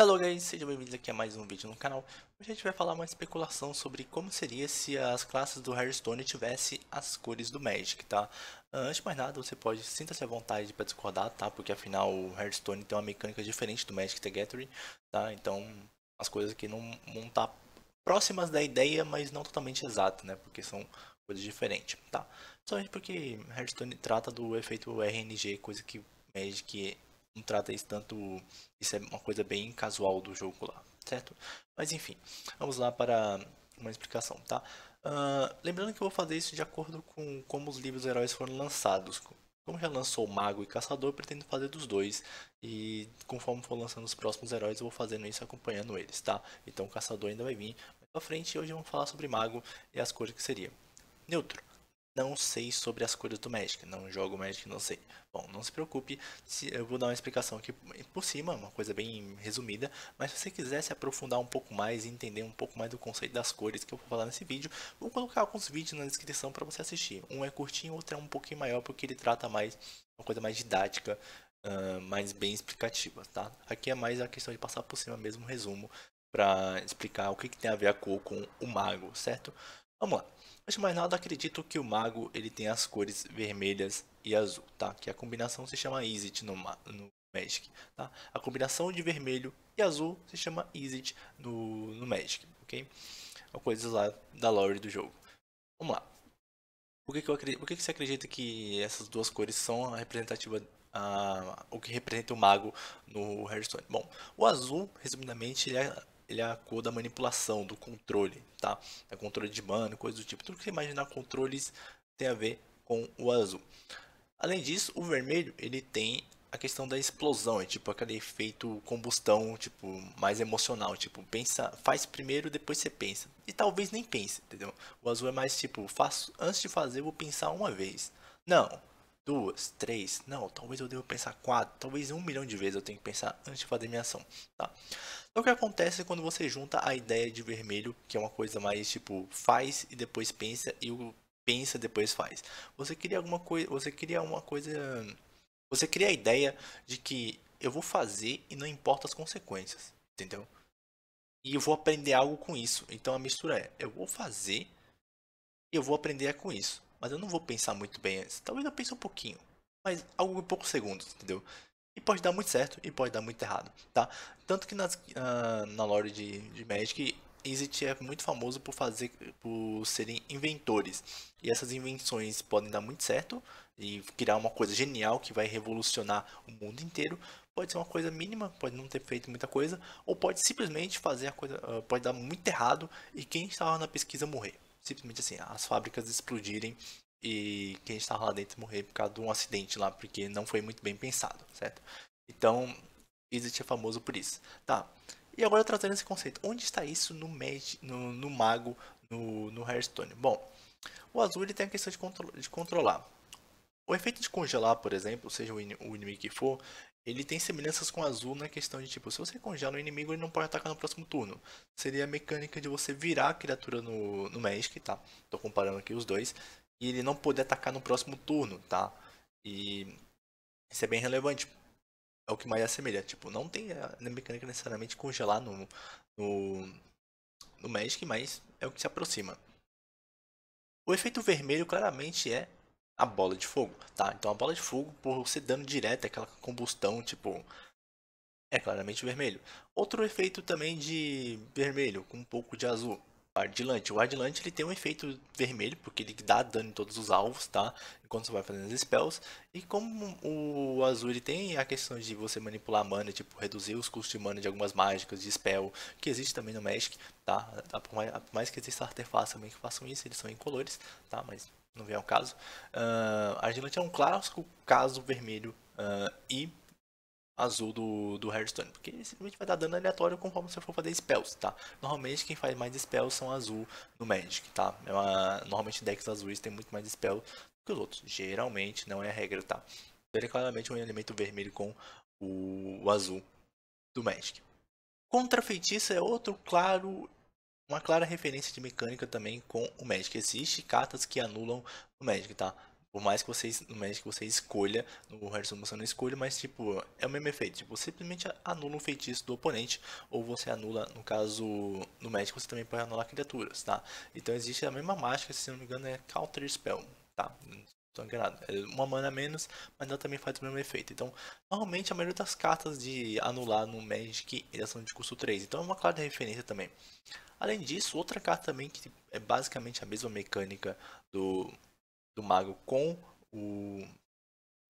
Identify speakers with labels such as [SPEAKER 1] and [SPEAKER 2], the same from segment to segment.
[SPEAKER 1] Hello guys, sejam bem-vindos aqui a mais um vídeo no canal. Hoje a gente vai falar uma especulação sobre como seria se as classes do Hearthstone tivessem as cores do Magic, tá? Ah, antes de mais nada, você pode sinta-se à vontade para discordar, tá? Porque afinal o Hearthstone tem uma mecânica diferente do Magic the Gathering, tá? Então as coisas aqui não, vão estar tá próximas da ideia, mas não totalmente exatas, né? Porque são coisas diferentes, tá? Somente porque Hearthstone trata do efeito RNG, coisa que Magic não trata isso tanto. Isso é uma coisa bem casual do jogo lá, certo? Mas enfim, vamos lá para uma explicação, tá? Uh, lembrando que eu vou fazer isso de acordo com como os livros heróis foram lançados. Como já lançou Mago e Caçador, eu pretendo fazer dos dois. E conforme for lançando os próximos heróis, eu vou fazendo isso acompanhando eles, tá? Então o Caçador ainda vai vir. Mais pra frente, hoje vamos falar sobre Mago e as cores que seria. Neutro não sei sobre as cores do Magic, não jogo Magic, não sei. Bom, não se preocupe, eu vou dar uma explicação aqui por cima, uma coisa bem resumida, mas se você quiser se aprofundar um pouco mais e entender um pouco mais do conceito das cores que eu vou falar nesse vídeo, vou colocar alguns vídeos na descrição para você assistir. Um é curtinho, outro é um pouquinho maior, porque ele trata mais uma coisa mais didática, uh, mais bem explicativa, tá? Aqui é mais a questão de passar por cima mesmo um resumo para explicar o que, que tem a ver a cor com o mago, certo? Vamos lá. Antes de mais nada, acredito que o mago ele tem as cores vermelhas e azul, tá? Que a combinação se chama Isit no, no Magic, tá? A combinação de vermelho e azul se chama Isit no, no Magic, ok? Coisas lá da lore do jogo. Vamos lá. Por que, que, eu acredito, por que, que você acredita que essas duas cores são a representativa a, o que representa o mago no Hearthstone? Bom, o azul, resumidamente, ele é ele é a cor da manipulação, do controle, tá? É controle de mana, coisa do tipo. Tudo que você imaginar controles tem a ver com o azul. Além disso, o vermelho, ele tem a questão da explosão, é tipo aquele efeito combustão, tipo, mais emocional, tipo, pensa, faz primeiro, depois você pensa. E talvez nem pense, entendeu? O azul é mais tipo, faço, antes de fazer, vou pensar uma vez. Não, duas, três, não, talvez eu deva pensar quatro, talvez um milhão de vezes eu tenho que pensar antes de fazer minha ação, tá? Então, o que acontece quando você junta a ideia de vermelho, que é uma coisa mais tipo faz e depois pensa e o pensa depois faz. Você cria alguma coisa, você cria uma coisa, você cria a ideia de que eu vou fazer e não importa as consequências, entendeu? E eu vou aprender algo com isso. Então a mistura é, eu vou fazer e eu vou aprender com isso mas eu não vou pensar muito bem antes. Talvez eu pense um pouquinho, mas algo em poucos segundos, entendeu? E pode dar muito certo e pode dar muito errado, tá? Tanto que nas, uh, na lore de, de Magic, Exit é muito famoso por fazer, por serem inventores. E essas invenções podem dar muito certo e criar uma coisa genial que vai revolucionar o mundo inteiro. Pode ser uma coisa mínima, pode não ter feito muita coisa, ou pode simplesmente fazer a coisa, ah, pode dar muito errado e quem estava na pesquisa morrer simplesmente assim, as fábricas explodirem e quem estava lá dentro morrer por causa de um acidente lá, porque não foi muito bem pensado, certo? Então, Exit é famoso por isso. Tá. E agora trazendo esse conceito, onde está isso no, mage no, no Mago, no, no Hearthstone? Bom, o azul ele tem a questão de, contro de controlar. O efeito de congelar, por exemplo, seja o inimigo que for, ele tem semelhanças com o azul na questão de tipo, se você congela o inimigo, ele não pode atacar no próximo turno. Seria a mecânica de você virar a criatura no, no Magic, tá? Tô comparando aqui os dois. E ele não poder atacar no próximo turno, tá? E isso é bem relevante. É o que mais assemelha. Tipo, não tem a mecânica necessariamente congelar no, no, no Magic, mas é o que se aproxima. O efeito vermelho claramente é a bola de fogo, tá? Então a bola de fogo, por ser dano direto, é aquela combustão, tipo, é claramente vermelho. Outro efeito também de vermelho, com um pouco de azul, o Ardilante. O Ardilante ele tem um efeito vermelho, porque ele dá dano em todos os alvos, tá? Enquanto você vai fazendo as spells. E como o azul ele tem a questão de você manipular mana, tipo, reduzir os custos de mana de algumas mágicas, de spell, que existe também no Magic, tá? Por mais, que exista artefatos também que façam isso, eles são incolores, tá? Mas não vem ao caso. Uh, a Gillette é um clássico caso vermelho uh, e azul do, do Hearthstone, porque ele simplesmente vai dar dano aleatório conforme você for fazer spells, tá? Normalmente quem faz mais spells são azul no Magic, tá? É uma, normalmente decks azuis tem muito mais do que os outros, geralmente não é a regra, tá? Ele é claramente um elemento vermelho com o, o azul do Magic. Contra Feitiça é outro claro uma clara referência de mecânica também com o Magic. Existem cartas que anulam o Magic, tá? Por mais que vocês, no Magic você escolha, no Hearthstone você não escolha, mas tipo, é o mesmo efeito. Tipo, você simplesmente anula um feitiço do oponente, ou você anula, no caso, no Magic você também pode anular criaturas, tá? Então existe a mesma mágica, se não me engano é Counter Spell, tá? É uma mana a menos, mas ela também faz o mesmo efeito. Então, normalmente a maioria das cartas de anular no Magic, elas são de custo 3. Então é uma clara referência também. Além disso, outra carta também que é basicamente a mesma mecânica do, do mago com o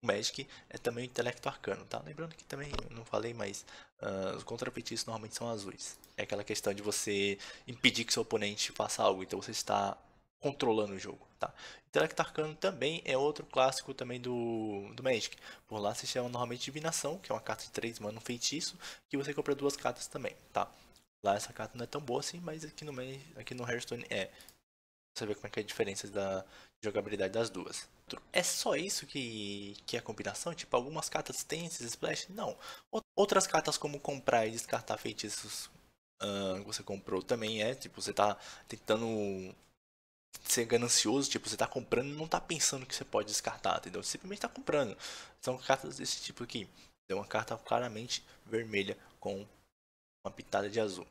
[SPEAKER 1] Magic é também o intelecto arcano, tá? Lembrando que também, não falei, mas uh, os contrapetistas normalmente são azuis. É aquela questão de você impedir que seu oponente faça algo, então você está controlando o jogo. Tá. Intellect Arcano também é outro clássico também do, do Magic. Por lá se chama normalmente Divinação, que é uma carta de 3 mana, um feitiço, que você compra duas cartas também, tá? Lá essa carta não é tão boa assim, mas aqui no, aqui no Hearthstone é. Você vê como é que é a diferença da jogabilidade das duas. É só isso que, que é a combinação? Tipo, algumas cartas têm esses splash? Não. Outras cartas como comprar e descartar feitiços uh, que você comprou também é. Tipo, você tá tentando ser ganancioso, tipo, você tá comprando e não tá pensando que você pode descartar, entendeu? Você simplesmente tá comprando. São cartas desse tipo aqui. É uma carta claramente vermelha com uma pitada de azul.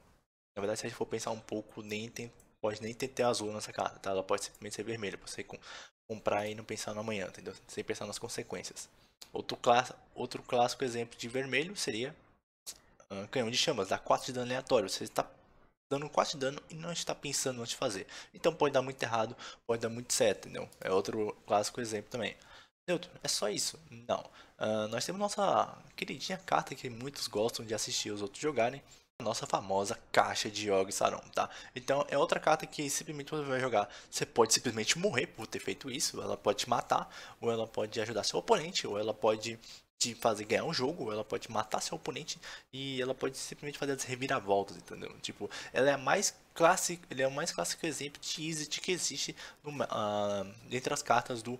[SPEAKER 1] Na verdade, se a gente for pensar um pouco, nem tem, pode nem ter, ter azul nessa carta, tá? Ela pode simplesmente ser vermelha, você com, comprar e não pensar no amanhã, entendeu? Sem pensar nas consequências. Outro, class, outro clássico exemplo de vermelho seria um ah, canhão de chamas, dá 4 de dano aleatório. Você está dando quase dano e não está pensando onde fazer. Então pode dar muito errado, pode dar muito certo, entendeu? É outro clássico exemplo também. Neutro, é só isso? Não. Uh, nós temos nossa queridinha carta que muitos gostam de assistir os outros jogarem. A nossa famosa caixa de Yogg Saron, tá? Então é outra carta que simplesmente você vai jogar. Você pode simplesmente morrer por ter feito isso, ela pode te matar, ou ela pode ajudar seu oponente, ou ela pode te fazer ganhar um jogo, ela pode matar seu oponente e ela pode simplesmente fazer as reviravoltas, entendeu? Tipo, ela é mais clássico, ele é o mais clássico exemplo de Exit que existe no, uh, entre as cartas do,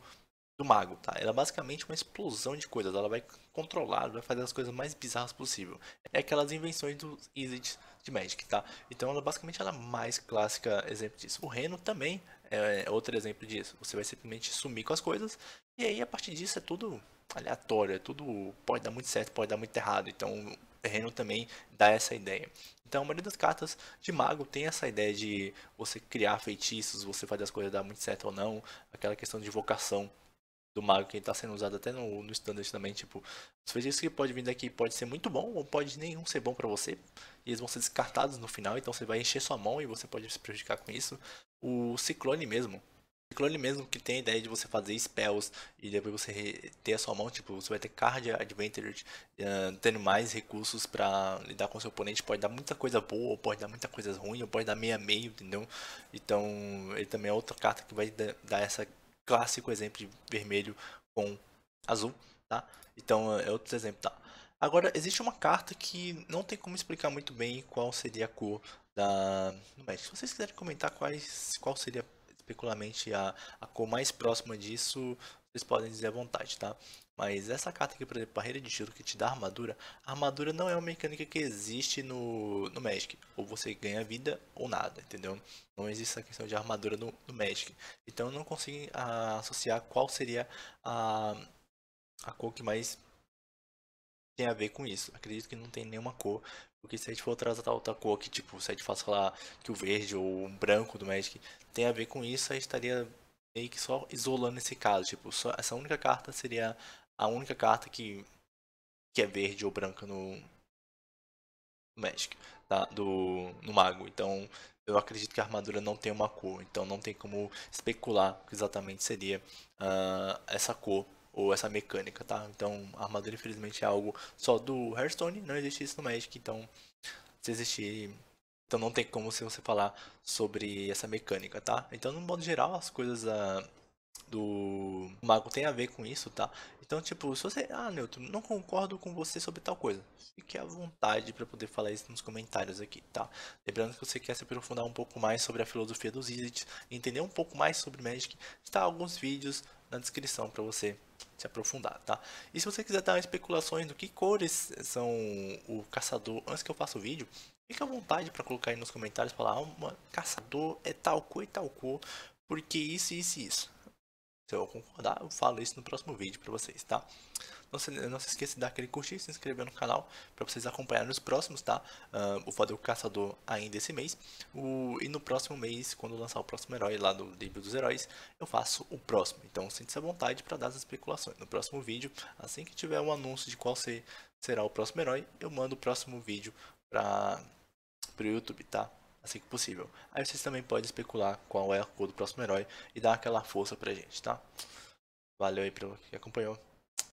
[SPEAKER 1] do mago, tá? Ela é basicamente uma explosão de coisas, ela vai controlar, vai fazer as coisas mais bizarras possível. É aquelas invenções do Exit de Magic, tá? Então ela é basicamente ela é mais clássica exemplo disso. O Reno também é, é outro exemplo disso. Você vai simplesmente sumir com as coisas e aí a partir disso é tudo aleatório, é tudo pode dar muito certo, pode dar muito errado. Então o terreno também dá essa ideia. Então a maioria das cartas de mago tem essa ideia de você criar feitiços, você fazer as coisas dar muito certo ou não, aquela questão de vocação do mago que está sendo usado até no, no standard também, tipo, os feitiços que pode vir daqui pode ser muito bom ou pode nenhum ser bom para você, e eles vão ser descartados no final, então você vai encher sua mão e você pode se prejudicar com isso. O ciclone mesmo, Clone mesmo que tem a ideia de você fazer spells e depois você ter a sua mão, tipo, você vai ter card advantage, uh, tendo mais recursos para lidar com seu oponente, pode dar muita coisa boa, ou pode dar muita coisa ruim, ou pode dar meia meio, entendeu? Então, ele também é outra carta que vai dar essa clássico exemplo de vermelho com azul, tá? Então, é, é outro exemplo, tá? Agora, existe uma carta que não tem como explicar muito bem qual seria a cor da... Mas, se vocês quiserem comentar quais, qual seria a especularmente a, a cor mais próxima disso, vocês podem dizer à vontade, tá? Mas essa carta aqui, por exemplo, Barreira de Gelo, que te dá armadura, armadura não é uma mecânica que existe no, no Magic. Ou você ganha vida ou nada, entendeu? Não existe essa questão de armadura no, no Magic. Então eu não consigo a, ah, associar qual seria a, a cor que mais tem a ver com isso. Acredito que não tem nenhuma cor porque se a gente for tratar outra cor que, tipo, se a gente fosse falar que o verde ou o branco do Magic tem a ver com isso, a gente estaria meio que só isolando esse caso. Tipo, só, essa única carta seria a única carta que, que é verde ou branca no Magic, tá? do, no Mago. Então, eu acredito que a armadura não tem uma cor, então não tem como especular que exatamente seria uh, essa cor ou essa mecânica, tá? Então, armadura infelizmente é algo só do Hearthstone, não existe isso no Magic, então se existir, então não tem como se você falar sobre essa mecânica, tá? Então, no modo geral, as coisas ah, do mago tem a ver com isso, tá? Então, tipo, se você, ah, Neutro, não concordo com você sobre tal coisa, fique à vontade para poder falar isso nos comentários aqui, tá? Lembrando que você quer se aprofundar um pouco mais sobre a filosofia dos Izzet, entender um pouco mais sobre Magic, está alguns vídeos na descrição para você se aprofundar, tá? E se você quiser dar especulações do que cores são o caçador antes que eu faça o vídeo, fique à vontade para colocar aí nos comentários, falar, ah, uma, caçador é tal cor e tal cor, porque isso, isso e isso. Se eu concordar, eu falo isso no próximo vídeo para vocês, tá? Não se, não se esqueça de dar aquele curtir e se inscrever no canal para vocês acompanharem os próximos, tá? Uh, o Foda é o Caçador ainda esse mês. O, e no próximo mês, quando lançar o próximo herói lá do livro dos heróis, eu faço o próximo. Então sinta-se à vontade para dar as especulações. No próximo vídeo, assim que tiver um anúncio de qual ser, será o próximo herói, eu mando o próximo vídeo para o YouTube, tá? assim que possível. Aí vocês também podem especular qual é a cor do próximo herói e dar aquela força pra gente, tá? Valeu aí pra quem acompanhou.